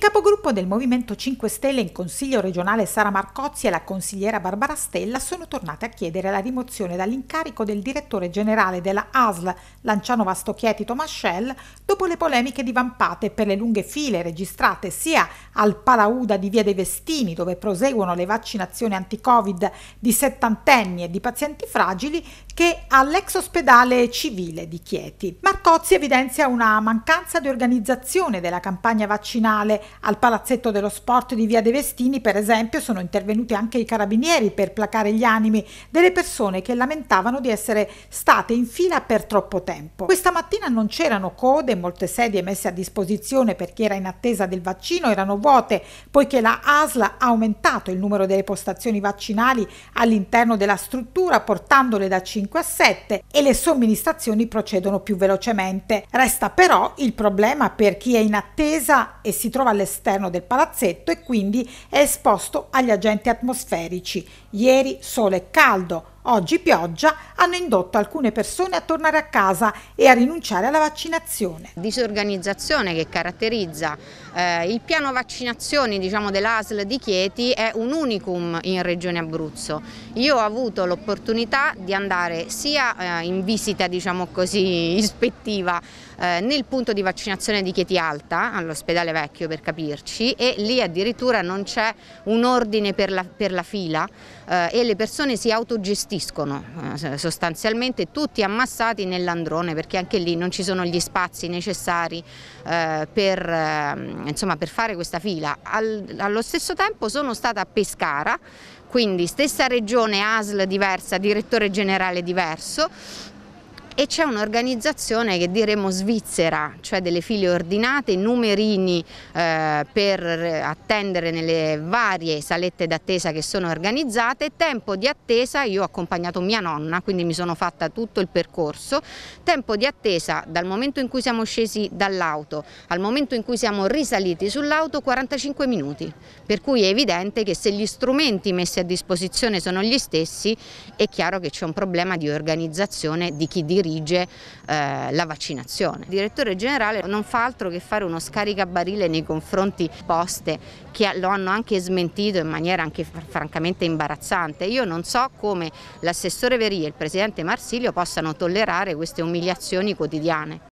Il capogruppo del Movimento 5 Stelle in Consiglio regionale Sara Marcozzi e la consigliera Barbara Stella sono tornate a chiedere la rimozione dall'incarico del direttore generale della ASL Lanciano Vastochieti Tomascell dopo le polemiche divampate per le lunghe file registrate sia al Palauda di Via dei Vestini dove proseguono le vaccinazioni anti-Covid di settantenni e di pazienti fragili che all'ex ospedale civile di Chieti. Marcozzi evidenzia una mancanza di organizzazione della campagna vaccinale al Palazzetto dello Sport di Via De Vestini, per esempio, sono intervenuti anche i carabinieri per placare gli animi delle persone che lamentavano di essere state in fila per troppo tempo. Questa mattina non c'erano code, molte sedie messe a disposizione per chi era in attesa del vaccino erano vuote, poiché la ASL ha aumentato il numero delle postazioni vaccinali all'interno della struttura, portandole da 5 a 7 e le somministrazioni procedono più velocemente. Resta però il problema per chi è in attesa e si trova all'esterno del palazzetto e quindi è esposto agli agenti atmosferici. Ieri sole e caldo, Oggi pioggia hanno indotto alcune persone a tornare a casa e a rinunciare alla vaccinazione. Disorganizzazione che caratterizza eh, il piano vaccinazioni diciamo, dell'ASL di Chieti è un unicum in Regione Abruzzo. Io ho avuto l'opportunità di andare sia eh, in visita diciamo così, ispettiva eh, nel punto di vaccinazione di Chieti Alta, all'ospedale vecchio per capirci, e lì addirittura non c'è un ordine per la, per la fila eh, e le persone si autogestiscono marciscono eh, sostanzialmente tutti ammassati nell'androne perché anche lì non ci sono gli spazi necessari eh, per, ehm, insomma, per fare questa fila. allo stesso tempo sono stata a Pescara quindi stessa regione, ASL diversa, direttore generale diverso, e c'è un'organizzazione che diremo svizzera, cioè delle file ordinate, numerini eh, per attendere nelle varie salette d'attesa che sono organizzate, tempo di attesa, io ho accompagnato mia nonna, quindi mi sono fatta tutto il percorso, tempo di attesa dal momento in cui siamo scesi dall'auto al momento in cui siamo risaliti sull'auto 45 minuti, per cui è evidente che se gli strumenti messi a disposizione sono gli stessi è chiaro che c'è un problema di organizzazione di chi dirige dirige eh, la vaccinazione. Il direttore generale non fa altro che fare uno scaricabarile nei confronti poste che lo hanno anche smentito in maniera anche francamente imbarazzante. Io non so come l'assessore Veria e il presidente Marsilio possano tollerare queste umiliazioni quotidiane.